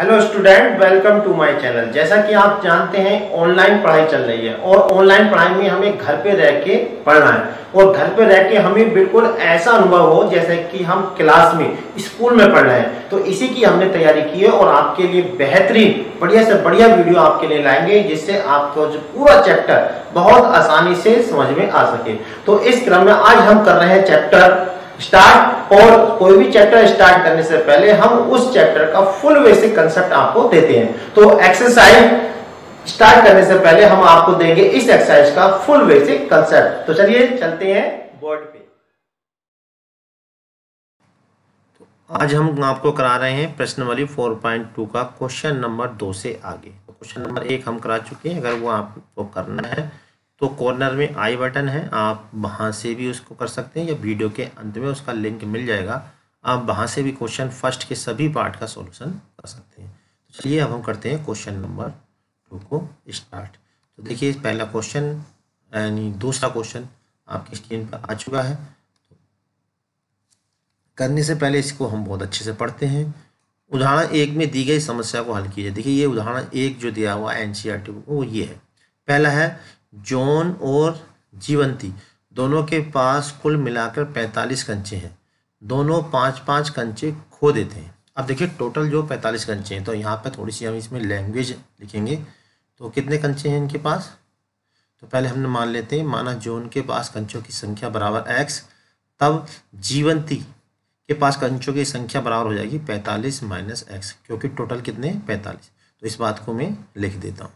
hello student welcome to my channel जैसा कि आप जानते हैं ऑनलाइन पढ़ाई चल रही है और ऑनलाइन पढ़ाई में हमें घर पे रह के पढ़ना है और घर पे रह के हमें बिल्कुल ऐसा अनुभव हो जैसे कि हम क्लास में स्कूल में पढ़ रहे हैं तो इसी की हमने तैयारी की है और आपके लिए बेहतरीन बढ़िया से बढ़िया वीडियो आपके लिए लाएंगे जिससे आपको जो पूरा चैप्टर बहुत आसानी से समझ में आ सके तो इस क्रम में आज हम कर रहे हैं चैप्टर स्टार्ट और कोई भी चैप्टर स्टार्ट करने से पहले हम उस चैप्टर का फुल बेसिक कंसेप्ट आपको देते हैं तो एक्सरसाइज स्टार्ट करने से पहले हम आपको देंगे इस एक्सरसाइज का फुल बेसिक कंसेप्ट तो चलिए चलते हैं बोर्ड पे तो आज हम आपको करा रहे हैं प्रश्न पॉइंट 4.2 का क्वेश्चन नंबर दो से आगे क्वेश्चन तो नंबर एक हम करा चुके हैं अगर वो आपको करना है तो कॉर्नर में आई बटन है आप वहाँ से भी उसको कर सकते हैं या वीडियो के अंत में उसका लिंक मिल जाएगा आप वहाँ से भी क्वेश्चन फर्स्ट के सभी पार्ट का सॉल्यूशन कर सकते हैं तो चलिए अब हम करते हैं क्वेश्चन नंबर टू को स्टार्ट तो देखिए पहला क्वेश्चन यानी दूसरा क्वेश्चन आपकी स्क्रीन पर आ चुका है करने से पहले इसको हम बहुत अच्छे से पढ़ते हैं उदाहरण एक में दी गई समस्या को हल कीजिए देखिए ये उदाहरण एक जो दिया हुआ एन सी आर टी को वो ये है पहला है जॉन और जीवंती दोनों के पास कुल मिलाकर पैंतालीस कंचे हैं दोनों पाँच पाँच कंचे खो देते हैं अब देखिए टोटल जो पैंतालीस कंचे हैं तो यहाँ पर थोड़ी सी हम इसमें लैंग्वेज लिखेंगे तो कितने कंचे हैं इनके पास तो पहले हमने मान लेते हैं माना जोन के पास कंचों की संख्या बराबर एक्स तब जीवंती के पास कंचों की संख्या बराबर हो जाएगी पैंतालीस माइनस एक्स क्योंकि टोटल कितने पैंतालीस तो इस बात को मैं लिख देता हूँ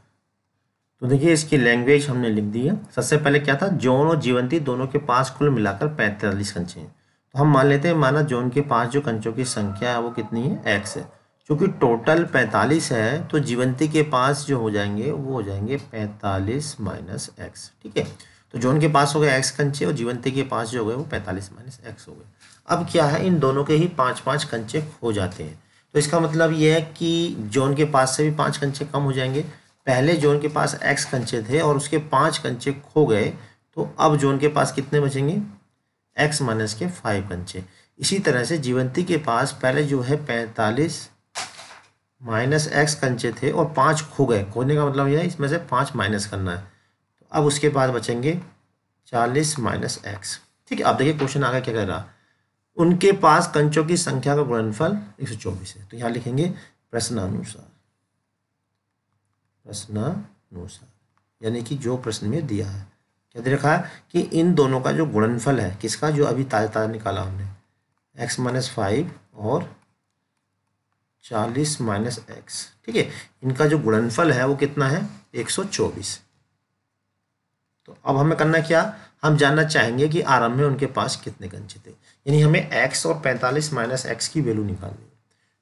तो देखिए इसकी लैंग्वेज हमने लिख दी है सबसे पहले क्या था जोन और जीवंती दोनों के पास कुल मिलाकर पैंतालीस कंचे हैं तो हम मान लेते हैं माना जोन के पास जो कंचों की संख्या है वो कितनी है एक्स है क्योंकि टोटल पैंतालीस है तो जीवंती के पास जो हो जाएंगे वो हो जाएंगे पैंतालीस माइनस एक्स ठीक है तो जोन के पास हो गए एक्स कंचे और जीवंती के पास जो हो गए वो पैंतालीस माइनस एक्स हो गए अब क्या है इन दोनों के ही पाँच पाँच कंचे खो जाते हैं तो इसका मतलब ये है कि जोन के पास से भी पाँच कंचे कम हो जाएंगे पहले जोन के पास एक्स कंचे थे और उसके पाँच कंचे खो गए तो अब जोन के पास कितने बचेंगे एक्स माइनस के फाइव कंचे इसी तरह से जीवंती के पास पहले जो है पैंतालीस माइनस एक्स कंचे थे और पांच खो गए खोने का मतलब यह है इसमें से पाँच माइनस करना है तो अब उसके पास बचेंगे चालीस माइनस एक्स ठीक है आप देखिए क्वेश्चन आगे क्या कह रहा उनके पास कंचों की संख्या का गुणनफल एक सौ चौबीस है तो यहाँ लिखेंगे प्रश्नानुसार प्रश्नानुसार यानी कि जो प्रश्न में दिया है क्या रखा कि इन दोनों का जो गुणनफल है किसका जो अभी ताजा ताजा निकाला हमने एक्स माइनस फाइव और चालीस माइनस एक्स ठीक है इनका जो गुणनफल है वो कितना है एक सौ चौबीस तो अब हमें करना क्या हम जानना चाहेंगे कि आरंभ में उनके पास कितने गंजे थे यानी हमें x और पैंतालीस माइनस एक्स की वैल्यू निकालनी है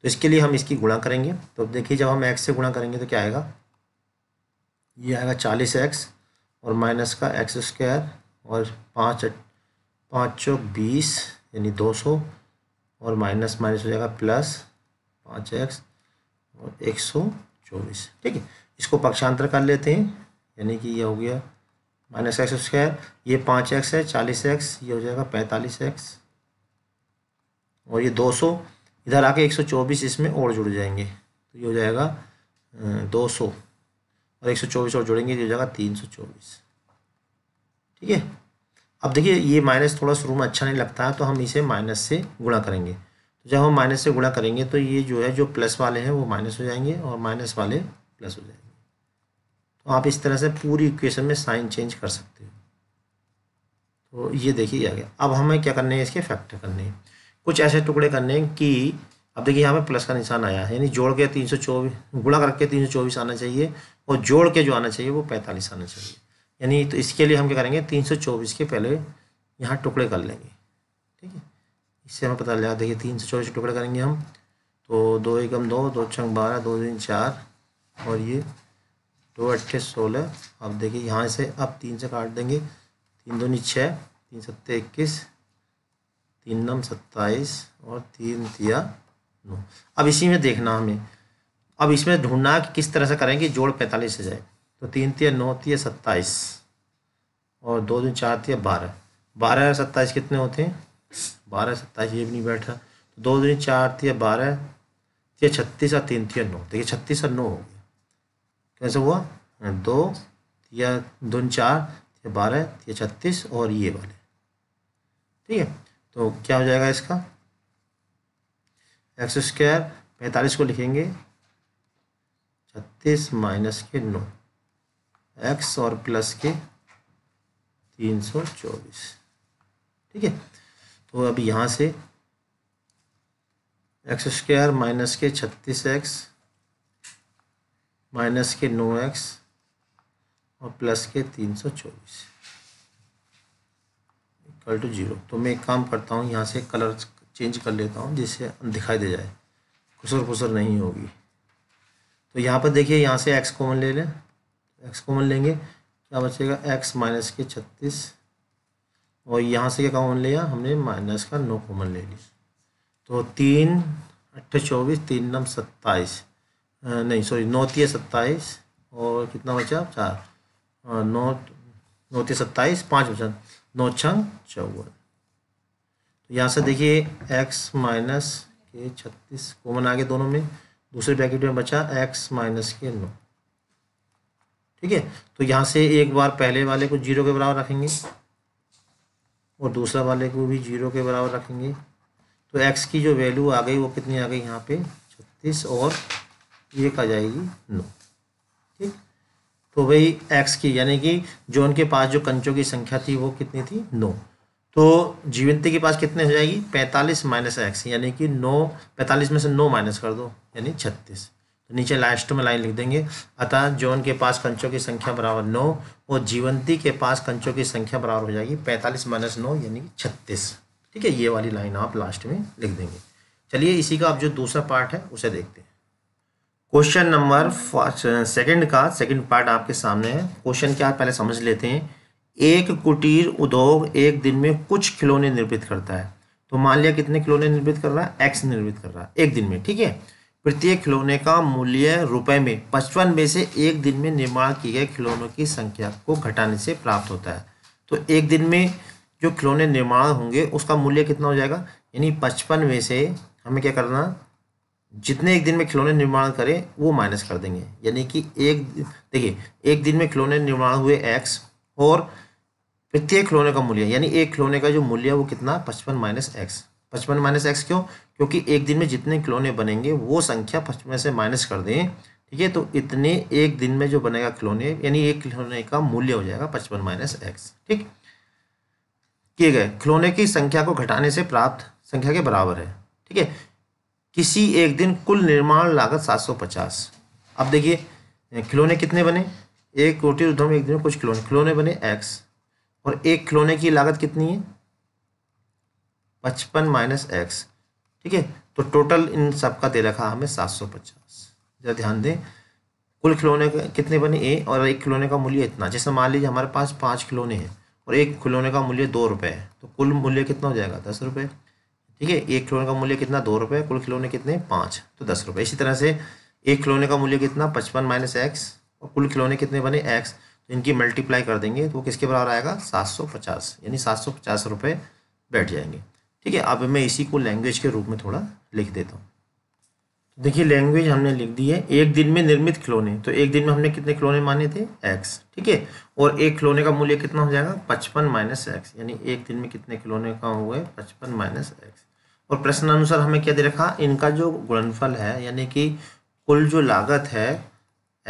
तो इसके लिए हम इसकी गुणा करेंगे तो देखिए जब हम x से गुणा करेंगे तो क्या आएगा ये आएगा चालीस एक्स और माइनस का एक्स स्क्वायर और पाँच पाँच चौक बीस यानी दो सौ और माइनस माइनस हो जाएगा प्लस पाँच एक्स और एक सौ चौबीस ठीक है इसको पक्षांतर कर लेते हैं यानी कि ये हो गया माइनस एक्स स्क्वायर ये पाँच एक्स है चालीस एक्स ये हो जाएगा पैंतालीस एक्स और ये दो सौ इधर आके एक सौ चौबीस इसमें और जुड़ जाएंगे तो ये हो जाएगा दो सौ और 124 और जोड़ेंगे तो हो जाएगा 324 ठीक है अब देखिए ये माइनस थोड़ा शुरू में अच्छा नहीं लगता है तो हम इसे माइनस से गुणा करेंगे तो जब हम माइनस से गुणा करेंगे तो ये जो है जो प्लस वाले हैं वो माइनस हो जाएंगे और माइनस वाले प्लस हो जाएंगे तो आप इस तरह से पूरी इक्वेशन में साइन चेंज कर सकते हो तो ये देखिए आ गया अब हमें क्या करने हैं इसके फैक्टर करने हैं कुछ ऐसे टुकड़े करने हैं कि अब देखिए यहाँ पे प्लस का निशान आया है यानी जोड़ के तीन सौ चौबीस गुणा करके तीन सौ चौबीस आना चाहिए और जोड़ के जो आना चाहिए वो पैंतालीस आना चाहिए यानी तो इसके लिए हम क्या करेंगे तीन सौ चौबीस के पहले यहाँ टुकड़े कर लेंगे ठीक है इससे हमें पता लगा देखिए तीन सौ चौबीस टुकड़े करेंगे हम तो दो एकम दो दो छंग बारह दो दिन चार और ये दो अट्ठे सोलह अब देखिए यहाँ से अब तीन से काट देंगे तीन दूनी छः तीन सत्ते इक्कीस तीन नम सत्ताईस और तीन तिया नौ अब इसी में देखना हमें अब इसमें ढूंढना कि किस तरह से करेंगे जोड़ पैंतालीस से जाए तो तीन तीन नौ तीय सत्ताईस और दो दिन चार तीय बारह बारह सत्ताईस कितने होते हैं बारह सत्ताईस ये भी नहीं बैठा तो दो दिन चार तीय बारह तीय छत्तीस और तीन तीय नौ देखिए छत्तीस और नौ हो गया कैसे हुआ दो या दो चार या बारह या छत्तीस और ये वाले ठीक है तो क्या हो जाएगा इसका एक्स स्क्वायर पैंतालीस को लिखेंगे छत्तीस माइनस के नौ एक्स और प्लस के तीन सौ चौबीस ठीक है तो अब यहाँ से एक्स स्क्वायर माइनस के छत्तीस एक्स माइनस के नौ एक्स और प्लस के तीन सौ चौबीस इक्वल टू जीरो तो मैं एक काम करता हूँ यहाँ से कलर चेंज कर लेता हूँ जिससे दिखाई दे जाए खुसर खुसर नहीं होगी तो यहाँ पर देखिए यहाँ से एक्स कॉमन ले लें एक्स कॉमन लेंगे क्या बचेगा एक्स माइनस के छत्तीस और यहाँ से क्या कॉमन लिया हमने माइनस का नौ कॉमन ले लिया तो तीन अट्ठे चौबीस तीन नम सत्ताईस नहीं सॉरी नौती सत्ताईस और कितना बचा चार नौ नौतीय सत्ताईस पाँच बचा नौ छंग चौवन तो यहाँ से देखिए एक्स माइनस के छत्तीस कॉमन आ गए दोनों में दूसरे ब्रैकेट में बचा एक्स माइनस के नौ ठीक है तो यहाँ से एक बार पहले वाले को जीरो के बराबर रखेंगे और दूसरा वाले को भी जीरो के बराबर रखेंगे तो एक्स की जो वैल्यू आ गई वो कितनी आ गई यहाँ पे छत्तीस और एक आ जाएगी नौ ठीक तो भाई एक्स की यानी कि जो उनके पास जो कंचों की संख्या थी वो कितनी थी नौ तो जीवंती के पास कितने हो जाएगी पैंतालीस माइनस एक्स यानी कि नौ पैंतालीस में से नौ माइनस कर दो यानी छत्तीस तो नीचे लास्ट में लाइन लिख देंगे अतः जोन के पास कंचों की संख्या बराबर नौ और जीवंती के पास कंचों की संख्या बराबर हो जाएगी पैंतालीस माइनस नौ यानी कि छत्तीस ठीक है ये वाली लाइन आप लास्ट में लिख देंगे चलिए इसी का अब जो दूसरा पार्ट है उसे देखते हैं क्वेश्चन नंबर सेकेंड का सेकेंड पार्ट आपके सामने है क्वेश्चन क्या पहले समझ लेते हैं एक कुटीर उद्योग एक दिन में कुछ खिलौने निर्मित करता है तो मान लिया कितने खिलौने निर्मित कर रहा है एक्स निर्मित कर रहा है एक दिन में ठीक है प्रत्येक खिलौने का मूल्य रुपए में पचपन में से एक दिन में निर्माण किए गए खिलौनों की संख्या को घटाने से प्राप्त होता है तो एक दिन में जो खिलौने निर्माण होंगे उसका मूल्य कितना हो जाएगा यानी पचपन में से हमें क्या करना जितने एक दिन में खिलौने निर्माण करें वो माइनस कर देंगे यानी कि एक देखिए एक दिन में खिलौने निर्माण हुए एक्स और प्रत्येक खिलौने का मूल्य यानी एक खिलौने का जो मूल्य है वो कितना पचपन माइनस एक्स पचपन माइनस एक्स क्यों क्योंकि एक दिन में जितने खिलौने बनेंगे वो संख्या पचपन से माइनस कर दें ठीक है तो इतने एक दिन में जो बनेगा खिलौने यानी एक खिलौने का मूल्य हो जाएगा पचपन माइनस एक्स ठीक किए गए खिलौने की संख्या को घटाने से प्राप्त संख्या के बराबर है ठीक है किसी एक दिन कुल निर्माण लागत पचास अब देखिए खिलौने कितने बने एक कोटि उद्यम एक दिन में कुछ खिलौने खिलौने बने एक्स और एक खिलौने की लागत कितनी है पचपन माइनस एक्स ठीक है तो टोटल इन सब का दे रखा हमें सात सौ पचास जरा ध्यान दें कुल खिलौने का कितने बने ए और एक खिलौने का मूल्य इतना जैसे मान लीजिए हमारे पास पाँच खिलौने हैं और एक खिलौने का मूल्य दो रुपये है तो कुल मूल्य कितना हो जाएगा दस रुपये ठीक है एक खिलौने का मूल्य कितना दो रुपये कुल खिलौने कितने पाँच तो दस रुपये इसी तरह से एक खिलौने का मूल्य कितना पचपन माइनस एक्स और कुल खिलौने कितने बने एक्स इनकी मल्टीप्लाई कर देंगे तो वो किसके बराबर आएगा सात सौ पचास यानी सात सौ पचास रुपये बैठ जाएंगे ठीक है अब मैं इसी को लैंग्वेज के रूप में थोड़ा लिख देता हूँ देखिए लैंग्वेज हमने लिख दी है एक दिन में निर्मित खिलौने तो एक दिन में हमने कितने खिलौने माने थे एक्स ठीक है और एक खिलौने का मूल्य कितना हो जाएगा पचपन माइनस एक्स यानी एक दिन में कितने खिलौने का हुए पचपन माइनस एक्स और प्रश्न अनुसार हमें क्या दे रखा इनका जो गुणनफल है यानी कि कुल जो लागत है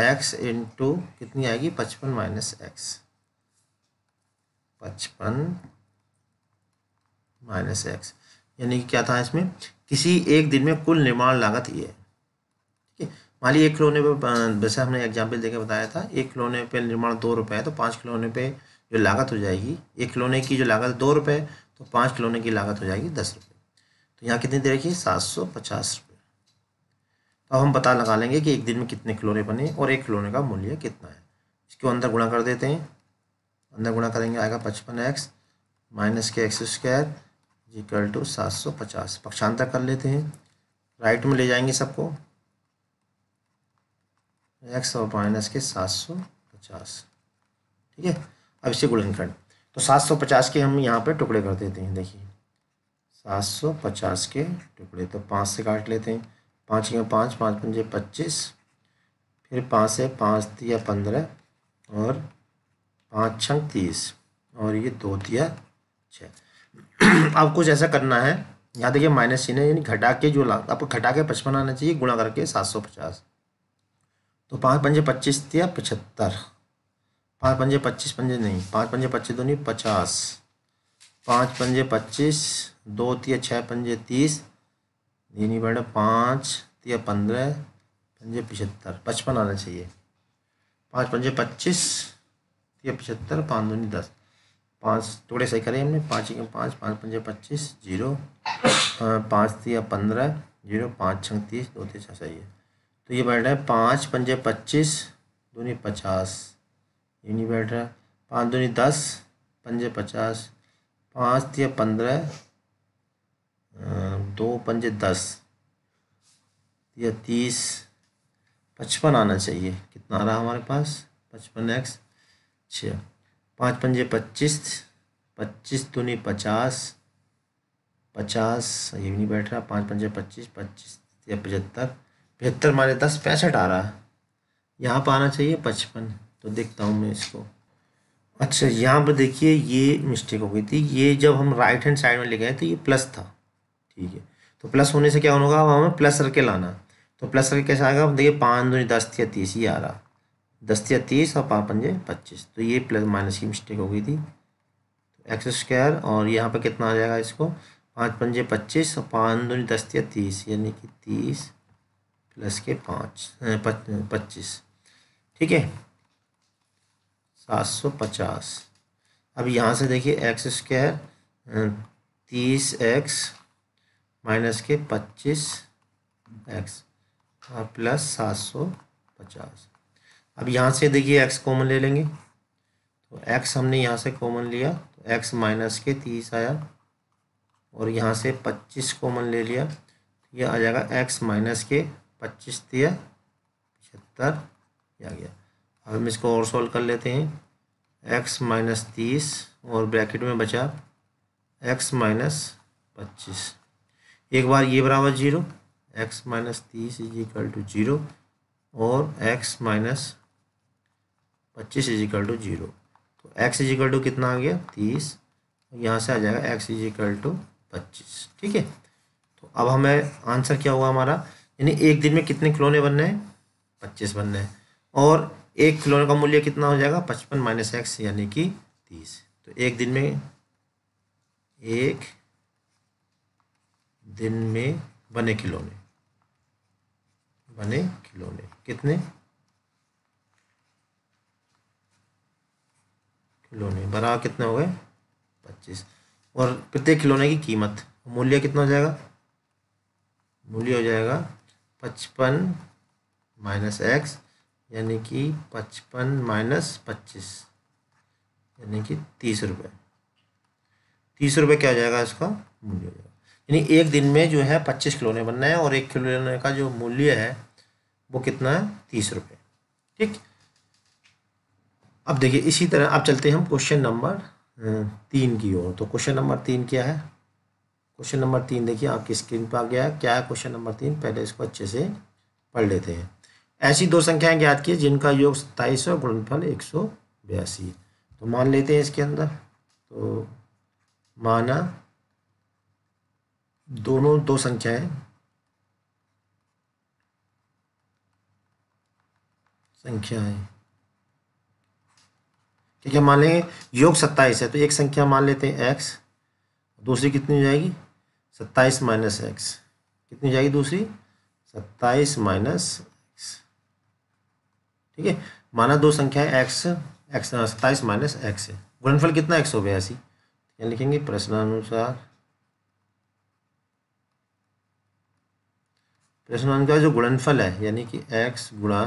एक्स इंटू कितनी आएगी पचपन माइनस एक्स पचपन माइनस एक्स यानी कि क्या था इसमें किसी एक दिन में कुल निर्माण लागत ये है ठीक है मान ली एक खिलौने पर वैसे हमने एग्जाम्पल देकर बताया था एक खिलौने पे निर्माण दो रुपए है तो पाँच खिलौने पे जो लागत हो जाएगी एक खिलौने की जो लागत दो रुपये तो पाँच खिलौने की लागत हो जाएगी दस रुपये तो यहाँ कितनी दे रखी है सात सौ पचास रुपये तो हम पता लगा लेंगे कि एक दिन में कितने खिलौने बने और एक खिलौने का मूल्य कितना है इसको अंदर गुणा कर देते हैं अंदर गुणा करेंगे आएगा पचपन एक्स माइनस के एक्स स्क्वायर इक्वल टू सात सौ पचास पक्षांतर कर लेते हैं राइट में ले जाएंगे सबको एक्स और माइनस के सात सौ पचास ठीक है अब इसे कर तो सात सौ पचास के हम यहाँ पर टुकड़े कर देते हैं देखिए सात सौ पचास के टुकड़े तो पाँच से काट लेते हैं पाँच या पाँच पाँच पंजे पच्चीस फिर पाँच से पाँच दिया पंद्रह और पाँच छंग तीस और ये दो दिया छः अब कुछ ऐसा करना है यहाँ देखिए माइनस है यानी घटा के जो आपको घटा के पचपन आना चाहिए गुणा करके सात सौ पचास तो पाँच पंजे पच्चीस दिया पचहत्तर पाँच पंजे पच्चीस पंजे नहीं पाँच पंजे पच्चीस दो नहीं पचास पाँच पंजे पच्चीस दो तीन छः पंजे तीस नहीं बैठा पाँच या पंद्रह पंजे पचहत्तर पचपन आना चाहिए पाँच पंजे पच्चीस या पचहत्तर पाँच दूनी दस पाँच टुकड़े सही करें हमने पाँच एक पाँच पाँच पंजे पच्चीस जीरो पाँच या पंद्रह जीरो पाँच छत्तीस तीस दो तीस छः सही है तो ये बैठ रहा है पाँच पंजे पच्चीस दूनी पचास ये नहीं बैठ रहा पाँच दूनी दस पंजे पचास पाँच या पंद्रह दो पंजे दस या तीस पचपन आना चाहिए कितना आ रहा हमारे पास पचपन एक्स छः पाँच पंजे पच्चीस पच्चीस दूनी पचास पचास ये भी नहीं बैठ रहा पाँच पंजे पच्चीस पच्चीस या पचहत्तर पचहत्तर माने दस पैंसठ आ रहा है यहाँ पर आना चाहिए पचपन तो देखता हूँ मैं इसको अच्छा यहाँ पर देखिए ये मिस्टेक हो गई थी ये जब हम राइट हैंड साइड में ले गए तो ये प्लस था ठीक है तो प्लस होने से क्या होगा हमें प्लस करके लाना तो प्लस करके कैसे आएगा देखिए पाँच दो दस या तीस ही आ रहा दस या तीस और पाँच पंजे पच्चीस तो ये प्लस माइनस की मिस्टेक हो गई थी एक्स तो स्क्वायर और यहाँ पर कितना आ जाएगा इसको पाँच पंजे पच्चीस और पाँच दो दस या तीस यानी कि तीस प्लस के पाँच पच्चीस ठीक है सात सौ पचास अब यहाँ से देखिए एक्स स्क्वायर तीस एक्स माइनस के पच्चीस एक्स और प्लस सात सौ पचास अब यहाँ से देखिए एक्स कॉमन ले लेंगे तो एक्स हमने यहाँ से कॉमन लिया तो एक्स माइनस के तीस आया और यहाँ से पच्चीस कॉमन ले लिया तो यह आ जाएगा एक्स माइनस के पच्चीस दिया पचहत्तर आ गया अब हम इसको और सॉल्व कर लेते हैं एक्स माइनस तीस और ब्रैकेट में बचा एक्स माइनस पच्चीस एक बार ये बराबर जीरो एक्स माइनस तीस इज इक्वल टू जीरो और एक्स माइनस पच्चीस इज इक्वल टू जीरो तो एक्स इज इक्वल टू कितना आ गया तीस यहाँ से आ जाएगा एक्स इज इक्वल टू पच्चीस ठीक है तो अब हमें आंसर क्या हुआ हमारा यानी एक दिन में कितने खिलौने बनने हैं पच्चीस बनने हैं और एक खिलौने का मूल्य कितना हो जाएगा पचपन माइनस एक्स यानी कि तीस तो एक दिन में एक दिन में बने खिलौने बने खिलौने कितने खिलौने बना कितने हो गए पच्चीस और प्रत्येक खिलौने की कीमत मूल्य कितना हो जाएगा मूल्य हो जाएगा पचपन माइनस एक्स यानी कि पचपन माइनस पच्चीस यानी कि तीस रुपये तीस रुपये क्या हो जाएगा इसका मूल्य हो जाएगा यानी एक दिन में जो है पच्चीस खिलौने बनना है और एक खिलौने का जो मूल्य है वो कितना है तीस रुपये ठीक अब देखिए इसी तरह अब चलते हैं हम क्वेश्चन नंबर तीन की ओर तो क्वेश्चन नंबर तीन क्या है क्वेश्चन नंबर तीन देखिए आपकी स्क्रीन पर आ गया है क्या है क्वेश्चन नंबर तीन पहले इसको अच्छे से पढ़ लेते हैं ऐसी दो संख्याएं ज्ञात की जिनका योग सत्ताईस और गुणनफल एक सौ बयासी तो मान लेते हैं इसके अंदर तो माना दोनों दो संख्याएं संख्याएं ठीक है मान लेंगे योग सत्ताईस है तो एक संख्या मान लेते हैं एक्स दूसरी कितनी हो जाएगी सत्ताईस माइनस एक्स कितनी हो जाएगी दूसरी सत्ताईस माइनस एक्स ठीक है माना दो संख्या है एक्स एक्स सत्ताईस माइनस एक्स है गुणनफल कितना एक्स हो गया ऐसी लिखेंगे प्रश्नानुसार वन का जो गुणनफल है यानी कि एक्स गुणा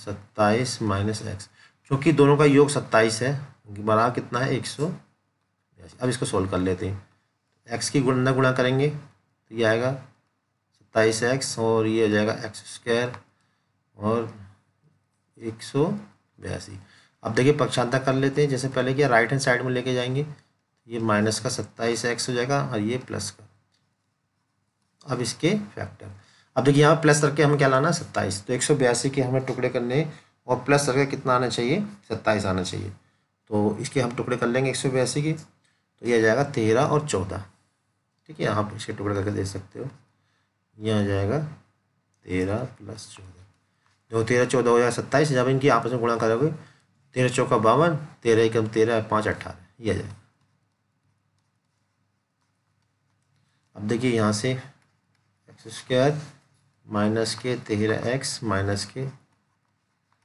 सत्ताईस माइनस एक्स चूँकि दोनों का योग सत्ताईस है बना कितना है एक सौ अब इसको सोल्व कर लेते हैं एक्स की गुणा गुणा करेंगे तो ये आएगा सत्ताईस एक्स और ये हो जाएगा एक्स स्क्वायर और एक सौ बयासी अब देखिए पक्षांतर कर लेते हैं जैसे पहले क्या राइट हैंड साइड में लेके जाएंगे तो ये माइनस का सत्ताईस एक्स हो जाएगा और ये प्लस का अब इसके फैक्टर अब देखिए यहाँ प्लस करके हमें क्या लाना है सत्ताईस तो एक सौ बयासी के हमें टुकड़े करने और प्लस करके कितना आना चाहिए सत्ताईस आना चाहिए तो इसके हम टुकड़े कर लेंगे एक सौ बयासी के तो यह आ जाएगा तेरह और चौदह ठीक है यहाँ पर इसके टुकड़े करके दे सकते हो यह आ जाएगा तेरह प्लस चौदह जो तेरह चौदह हो जाएगा सत्ताईस जब इनकी आपस में गुणा करोगे तेरह चौका बावन तेरह एकम तेरह पाँच अट्ठारह यह आ जाएगा अब देखिए यहाँ से स्क्वायर माइनस के तेरह एक्स माइनस के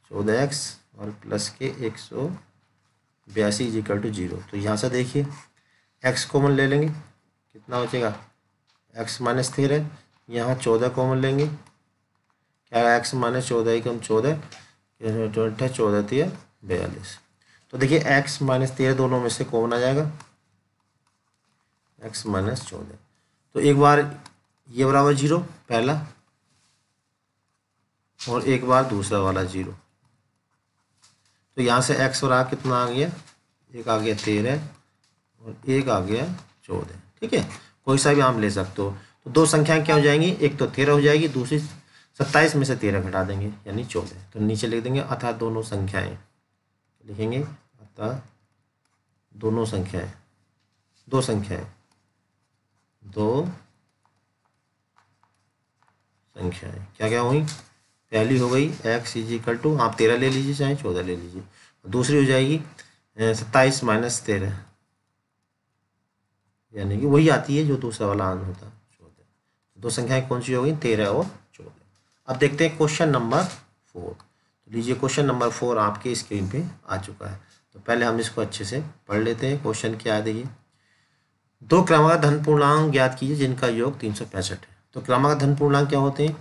चौदह एक्स और प्लस के एक सौ बयासी इज इक्वल टू जीरो तो यहाँ से देखिए एक्स कॉमन ले लेंगे कितना हो जाएगा एक्स माइनस तेरह यहाँ चौदह कॉमन लेंगे क्या एक्स माइनस चौदह एक चौदह ट्वेंटी चौदह तीन बयालीस तो देखिए एक्स माइनस तेरह दोनों में से कॉमन आ जाएगा एक्स माइनस चौदह तो एक बार ये बराबर जीरो पहला और एक बार दूसरा वाला जीरो तो यहाँ से एक्स और आ कितना आ गया एक आ गया तेरह और एक आ गया चौदह ठीक है कोई सा भी आम ले सकते हो तो दो संख्याएं क्या हो जाएंगी एक तो तेरह हो जाएगी दूसरी सत्ताईस में से तेरह घटा देंगे यानी चौदह तो नीचे लिख देंगे अथा दोनों संख्याएं लिखेंगे अर्थात दोनों संख्याएं दो संख्याएं दो संख्या है क्या क्या हुई पहली हो गई एक्स इज इक्वल टू आप तेरह ले लीजिए चाहे चौदह ले लीजिए दूसरी हो जाएगी सत्ताईस माइनस तेरह यानी कि वही आती है जो दूसरा वाला आंसर होता है चौदह तो दो संख्याएं कौन सी हो गई तेरह और चौदह अब देखते हैं क्वेश्चन नंबर फोर तो लीजिए क्वेश्चन नंबर फोर आपके स्क्रीन पे आ चुका है तो पहले हम इसको अच्छे से पढ़ लेते हैं क्वेश्चन क्या है देखिए दो क्रमांक धन पूर्णांक ज्ञात कीजिए जिनका योग तीन सौ पैंसठ है तो क्रमागत धन पूर्णांक क्या होते हैं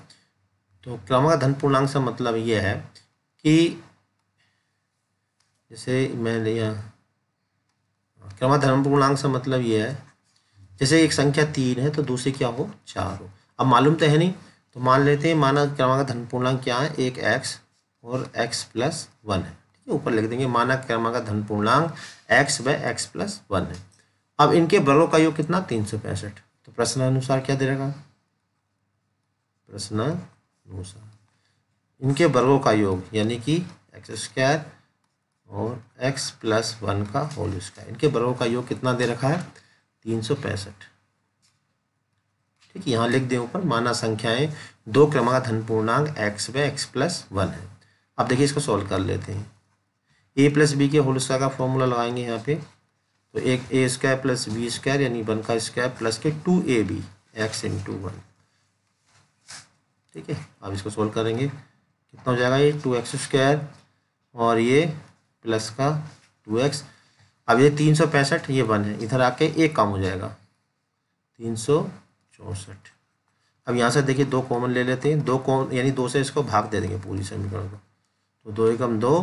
तो क्रमागत धन पूर्णांक से मतलब ये है कि जैसे मैं लिया क्रमागत धन पूर्णांक से मतलब ये है जैसे एक संख्या तीन है तो दूसरी क्या हो चार हो अब मालूम तो है नहीं तो मान लेते हैं माना क्रमागत धन पूर्णांक क्या है एक एक्स और एक्स प्लस वन है ठीक है ऊपर लिख देंगे माना क्रमागत धन पूर्णांक एक्स व एक्स प्लस वन है अब इनके वर्गों का योग कितना तीन सौ पैंसठ तो प्रश्न अनुसार क्या दे रहेगा प्रश्नानुसार इनके वर्गों का योग यानी कि एक्स स्क्वायर और एक्स प्लस वन का होल स्क्वायर इनके वर्गों का योग कितना दे रखा है तीन सौ पैंसठ ठीक है यहाँ लिख दें ऊपर माना संख्याएं दो क्रमांक धन पूर्णांक एक्स व एक्स प्लस वन है अब देखिए इसको सॉल्व कर लेते हैं ए प्लस बी के होल स्क्वायर का फॉर्मूला लगाएंगे यहाँ पे तो एक A square plus B square यानी वन का स्क्वायर प्लस के two A B X into one ठीक है अब इसको सोल्व करेंगे कितना हो जाएगा ये टू एक्स स्क्वायर और ये प्लस का टू एक्स अब ये तीन सौ पैंसठ ये वन है इधर आके एक कम हो जाएगा तीन सौ चौंसठ अब यहाँ से देखिए दो कॉमन ले लेते हैं दो कॉमन यानी दो से इसको भाग दे देंगे पूरी समीकरण को तो दो एकम दो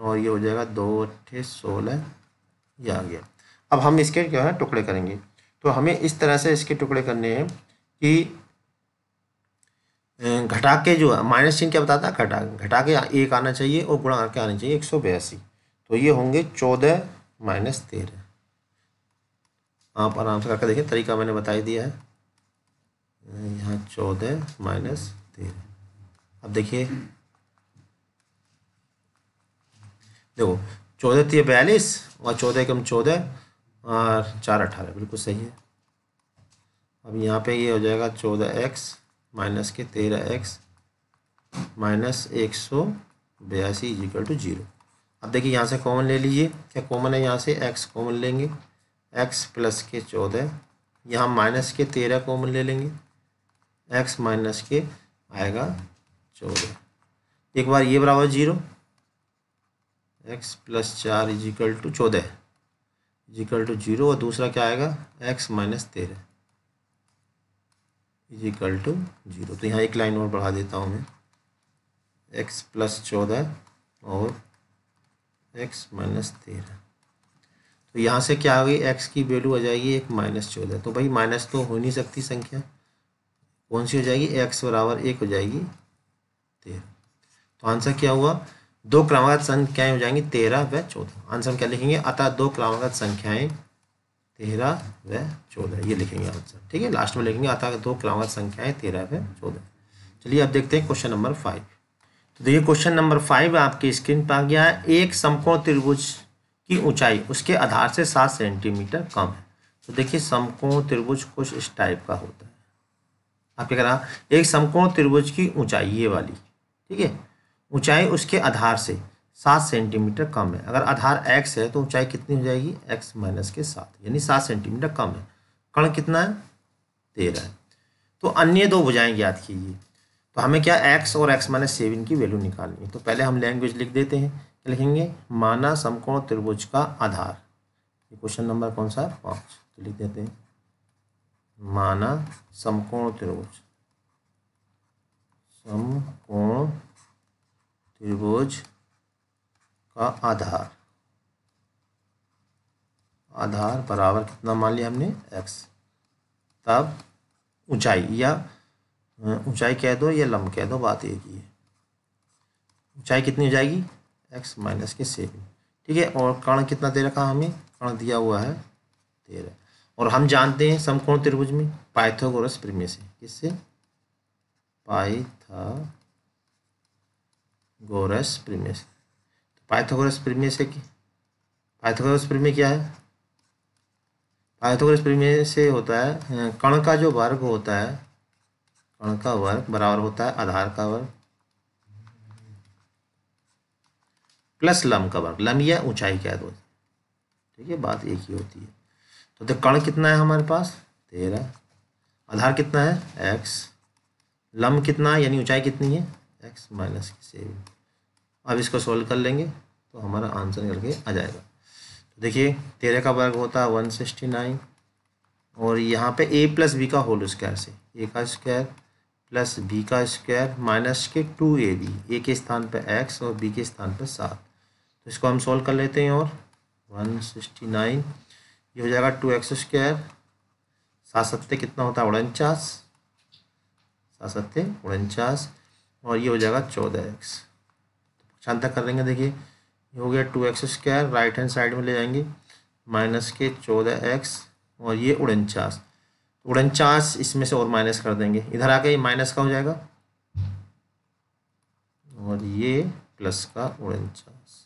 और ये हो जाएगा दो अट्ठे सोलह ये आ गया अब हम इसके क्या है टुकड़े करेंगे तो हमें इस तरह से इसके टुकड़े करने हैं कि घटा के जो है माइनस चिन्ह क्या बताता है घटा घटा के एक आना चाहिए और गुणा करके आना चाहिए एक सौ बयासी तो ये होंगे चौदह माइनस तेरह आप आराम से करके देखिए तरीका मैंने बता ही दिया है यहाँ चौदह माइनस तेरह अब देखिए देखो चौदह तीय तो बयालीस और चौदह कम चौदह और चार अठारह बिल्कुल सही है अब यहाँ पे ये हो जाएगा चौदह एक्स माइनस के तेरह एक्स माइनस एक सौ बयासी इजिकल टू जीरो अब देखिए यहाँ से कॉमन ले लीजिए क्या कॉमन है यहाँ से एक्स कॉमन लेंगे एक्स प्लस के चौदह यहाँ माइनस के तेरह कॉमन ले लेंगे एक्स माइनस के आएगा चौदह एक बार ये बराबर जीरो एक्स प्लस चार इजिकल टू चौदह इजिकल टू जीरो और दूसरा क्या आएगा एक्स माइनस तेरह इज इक्वल टू जीरो तो यहाँ एक लाइन और बढ़ा देता हूँ मैं एक्स प्लस चौदह और एक्स माइनस तेरह तो यहाँ से क्या हो गई एक्स की वैल्यू आ जाएगी एक माइनस चौदह तो भाई माइनस तो हो नहीं सकती संख्या कौन सी हो जाएगी एक्स बराबर एक हो जाएगी तेरह तो आंसर क्या हुआ दो क्रमागत संख्याएं हो जाएंगी तेरह व चौदह आंसर हम क्या लिखेंगे अतः दो क्रमागत संख्याएं तेरह व चौदह ये लिखेंगे आंसर ठीक है लास्ट में लिखेंगे आता दो क्रमांक संख्याएं तेरह व चौदह चलिए अब देखते हैं क्वेश्चन नंबर फाइव तो देखिए क्वेश्चन नंबर फाइव आपकी स्क्रीन पर आ गया है एक समकोण त्रिभुज की ऊंचाई उसके आधार से सात सेंटीमीटर कम है तो देखिए समकोण त्रिभुज कुछ इस टाइप का होता है आप क्या करा एक समकोण त्रिभुज की ऊंचाई ये वाली ठीक है ऊंचाई उसके आधार से सात सेंटीमीटर कम है अगर आधार एक्स है तो ऊंचाई कितनी हो जाएगी एक्स माइनस के साथ यानी सात सेंटीमीटर कम है कण कितना है तेरह है तो अन्य दो भुजाएं याद कीजिए तो हमें क्या एक्स और एक्स माइनस सेवन की वैल्यू निकालनी है तो पहले हम लैंग्वेज लिख देते हैं लिखेंगे माना समकोण त्रिभुज का आधार ये क्वेश्चन नंबर कौन सा है पाँच तो लिख देते हैं माना समकोण त्रिभुज समकोण त्रिभुज का आधार आधार बराबर कितना मान लिया हमने एक्स तब ऊंचाई या ऊंचाई कह दो या लंब कह दो बात एक ही है ऊंचाई कितनी हो जाएगी एक्स माइनस के सेवन ठीक है और कर्ण कितना दे रखा हमें कर्ण दिया हुआ है तेरह और हम जानते हैं समकोण त्रिभुज में पाइथागोरस प्रमेय से किससे पाइथागोरस प्रमेय से पाइथागोरस प्रमेय से पाइथागोरस प्रमेय क्या है पाइथागोरस प्रमेय से होता है अं, कण का जो वर्ग होता है कण का वर्ग बराबर होता है आधार का वर्ग प्लस लम का वर्ग लम या ऊंचाई क्या है ठीक है बात एक ही होती है तो देख तो कण कितना है हमारे पास तेरह आधार कितना है एक्स लम कितना है यानी ऊंचाई कितनी है एक्स माइनस सेवन अब इसको सोल्व कर लेंगे तो हमारा आंसर निकल के आ जाएगा तो देखिए तेरह का वर्ग होता है वन सिक्सटी नाइन और यहाँ पे ए प्लस बी का होल स्क्वायर से ए का स्क्वायर प्लस बी का स्क्वायर माइनस के टू ए बी ए के स्थान पर एक्स और बी के स्थान पर सात तो इसको हम सोल्व कर लेते हैं और वन सिक्सटी नाइन ये हो जाएगा टू एक्स स्क्वायर सात सत्य कितना होता है उनचास सात सत्ते उनचास और ये हो जाएगा चौदह एक्स शान तक कर देंगे देखिए हो गया two X square right hand side में ले जाएंगे माइनस के चौदह एक्स और ये उनचास तो उनचास इसमें से और माइनस कर देंगे इधर आके ये माइनस का हो जाएगा और ये प्लस का उनचास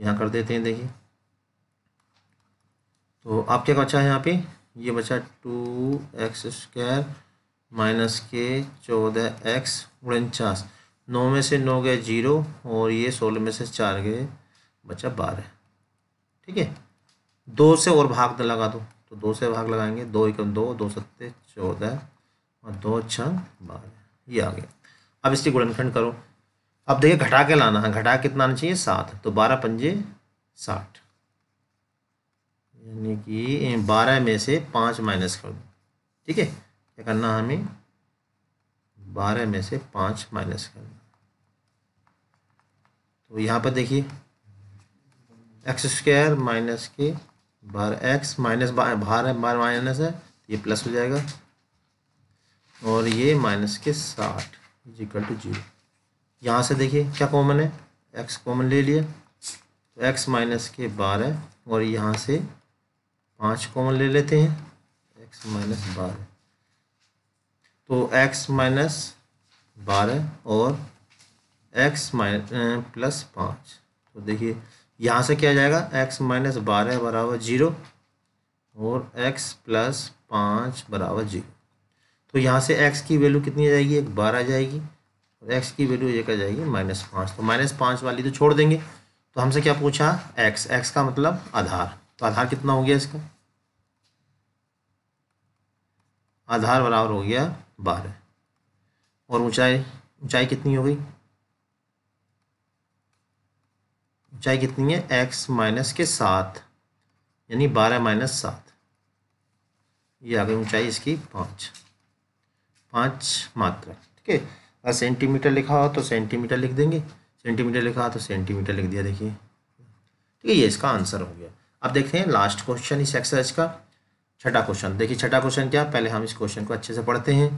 यहाँ कर देते हैं देखिए तो आप क्या बचा है यहाँ पे ये बचा टू एक्स स्क्वायर माइनस के चौदह एक्स उनचास नौ में से नौ गए जीरो और ये सोलह में से चार गए बचा बारह ठीक है दो से और भाग न तो लगा दो तो दो से भाग लगाएंगे दो एकम दो दो सत्ते चौदह और दो छः बारह ये आ गया अब इसकी गुणनखंड करो अब देखिए घटा के लाना है घटा कितना आना चाहिए सात तो बारह पंजे साठ यानी कि बारह में से पाँच माइनस कर दो ठीक है क्या करना हमें बारह में से पाँच माइनस करना तो यहाँ पर देखिए एक्स स्क्वायर माइनस के बारह एक्स माइनस बारह बारह माइनस है ये प्लस हो जाएगा और ये माइनस के साठ इजिकल टू जीरो यहाँ से देखिए क्या कॉमन है एक्स कॉमन ले लिया तो एक्स माइनस के बारह और यहाँ से पाँच कॉमन ले लेते हैं एक्स माइनस बारह तो x माइनस बारह और x माइन प्लस पाँच तो देखिए यहाँ से क्या जाएगा x माइनस बारह बराबर जीरो और x प्लस पाँच बराबर जीरो तो यहाँ से x की वैल्यू कितनी जाएगी एक बारह आ जाएगी और x की वैल्यू एक आ जाएगी माइनस पाँच तो माइनस पाँच वाली तो छोड़ देंगे तो हमसे क्या पूछा x x का मतलब आधार तो आधार कितना हो गया इसका आधार बराबर हो गया बारह और ऊंचाई ऊंचाई कितनी हो गई ऊंचाई कितनी है एक्स माइनस के साथ यानी बारह माइनस सात ये आ गई ऊंचाई इसकी पाँच पाँच मात्रा ठीक है अगर सेंटीमीटर लिखा हो तो सेंटीमीटर लिख देंगे सेंटीमीटर लिखा तो सेंटीमीटर लिख दिया देखिए ठीक है ये इसका आंसर हो गया अब देखते हैं लास्ट क्वेश्चन इस एक्सरसाइज का छठा क्वेश्चन देखिए छठा क्वेश्चन क्या पहले हम इस क्वेश्चन को अच्छे से पढ़ते हैं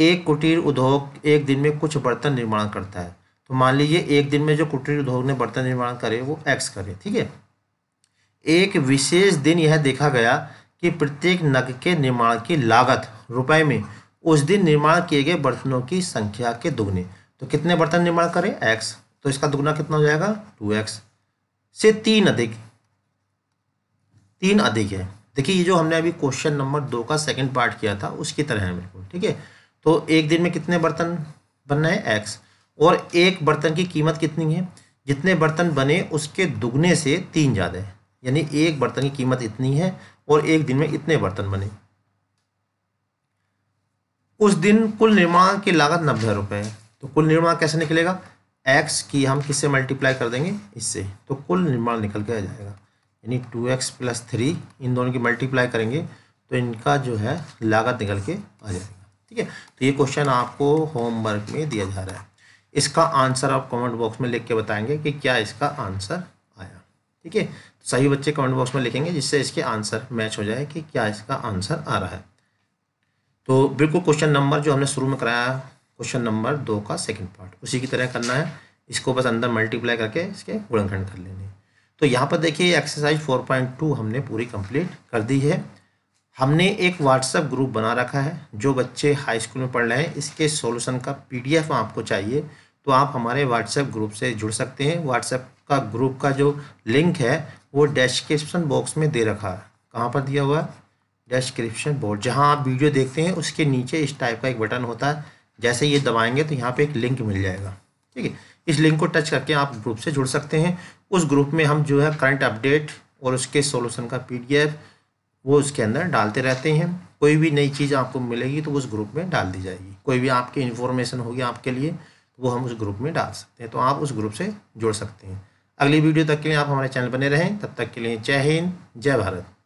एक कुटीर उद्योग एक दिन में कुछ बर्तन निर्माण करता है तो मान लीजिए एक दिन में जो कुटीर उद्योग ने बर्तन निर्माण करे वो एक्स करे ठीक है एक विशेष दिन यह देखा गया कि प्रत्येक नग के निर्माण की लागत रुपए में उस दिन निर्माण किए गए बर्तनों की संख्या के दुगने तो कितने बर्तन निर्माण करें एक्स तो इसका दुगना कितना हो जाएगा टू एक्स से तीन अधिक तीन अधिक है देखिए ये जो हमने अभी क्वेश्चन नंबर दो का सेकंड पार्ट किया था उसकी तरह है बिल्कुल ठीक है तो एक दिन में कितने बर्तन बनना है एक्स और एक बर्तन की कीमत कितनी है जितने बर्तन बने उसके दुगने से तीन ज़्यादा है यानी एक बर्तन की कीमत इतनी है और एक दिन में इतने बर्तन बने उस दिन कुल निर्माण की लागत नब्बे रुपये है तो कुल निर्माण कैसे निकलेगा एक्स की हम किससे मल्टीप्लाई कर देंगे इससे तो कुल निर्माण निकल के आ जाएगा यानी टू एक्स प्लस थ्री इन दोनों की मल्टीप्लाई करेंगे तो इनका जो है लागत निकल के आ जाएगा ठीक है तो ये क्वेश्चन आपको होमवर्क में दिया जा रहा है इसका आंसर आप कमेंट बॉक्स में लिख के बताएंगे कि क्या इसका आंसर आया ठीक है तो सही बच्चे कमेंट बॉक्स में लिखेंगे जिससे इसके आंसर मैच हो जाए कि क्या इसका आंसर आ रहा है तो बिल्कुल क्वेश्चन नंबर जो हमने शुरू में कराया क्वेश्चन नंबर दो का सेकंड पार्ट उसी की तरह करना है इसको बस अंदर मल्टीप्लाई करके इसके गुणनखंड कर लेने तो यहाँ पर देखिए एक्सरसाइज टू हमने पूरी कंप्लीट कर दी है हमने एक व्हाट्सएप ग्रुप बना रखा है जो बच्चे हाई स्कूल में पढ़ रहे हैं इसके सॉल्यूशन का पीडीएफ आपको चाहिए तो आप हमारे व्हाट्सएप ग्रुप से जुड़ सकते हैं व्हाट्सएप का ग्रुप का जो लिंक है वो डेस्क्रिप्शन बॉक्स में दे रखा है कहाँ पर दिया हुआ है डेस्क्रिप्शन बोर्ड जहाँ आप वीडियो देखते हैं उसके नीचे इस टाइप का एक बटन होता है जैसे ये दबाएंगे तो यहाँ पर एक लिंक मिल जाएगा ठीक है इस लिंक को टच करके आप ग्रुप से जुड़ सकते हैं उस ग्रुप में हम जो है करंट अपडेट और उसके सोल्यूशन का पी वो उसके अंदर डालते रहते हैं कोई भी नई चीज़ आपको मिलेगी तो उस ग्रुप में डाल दी जाएगी कोई भी आपकी इन्फॉर्मेशन होगी आपके लिए तो वो हम उस ग्रुप में डाल सकते हैं तो आप उस ग्रुप से जुड़ सकते हैं अगली वीडियो तक के लिए आप हमारे चैनल बने रहें तब तक के लिए जय हिंद जय भारत